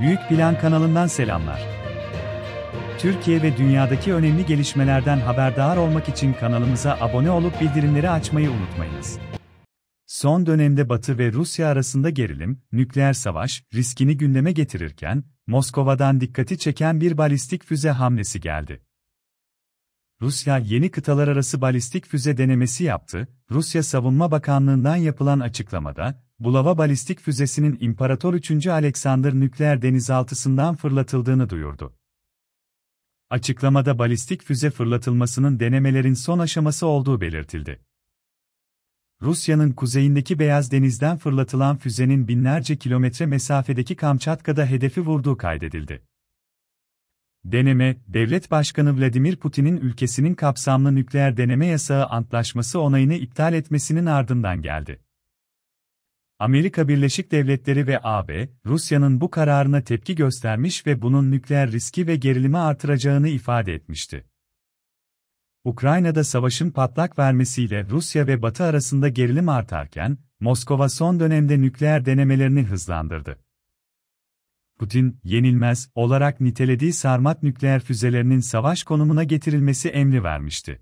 Büyük Plan kanalından selamlar. Türkiye ve dünyadaki önemli gelişmelerden haberdar olmak için kanalımıza abone olup bildirimleri açmayı unutmayınız. Son dönemde Batı ve Rusya arasında gerilim, nükleer savaş riskini gündeme getirirken Moskova'dan dikkati çeken bir balistik füze hamlesi geldi. Rusya yeni kıtalar arası balistik füze denemesi yaptı. Rusya Savunma Bakanlığı'ndan yapılan açıklamada, Bulava balistik füzesinin İmparator 3. Alexander nükleer denizaltısından fırlatıldığını duyurdu. Açıklamada balistik füze fırlatılmasının denemelerin son aşaması olduğu belirtildi. Rusya'nın kuzeyindeki Beyaz Deniz'den fırlatılan füzenin binlerce kilometre mesafedeki Kamçatka'da hedefi vurduğu kaydedildi. Deneme, Devlet Başkanı Vladimir Putin'in ülkesinin kapsamlı nükleer deneme yasağı antlaşması onayını iptal etmesinin ardından geldi. Amerika Birleşik Devletleri ve AB, Rusya'nın bu kararına tepki göstermiş ve bunun nükleer riski ve gerilimi artıracağını ifade etmişti. Ukrayna'da savaşın patlak vermesiyle Rusya ve Batı arasında gerilim artarken, Moskova son dönemde nükleer denemelerini hızlandırdı. Putin, yenilmez olarak nitelediği Sarmat nükleer füzelerinin savaş konumuna getirilmesi emri vermişti.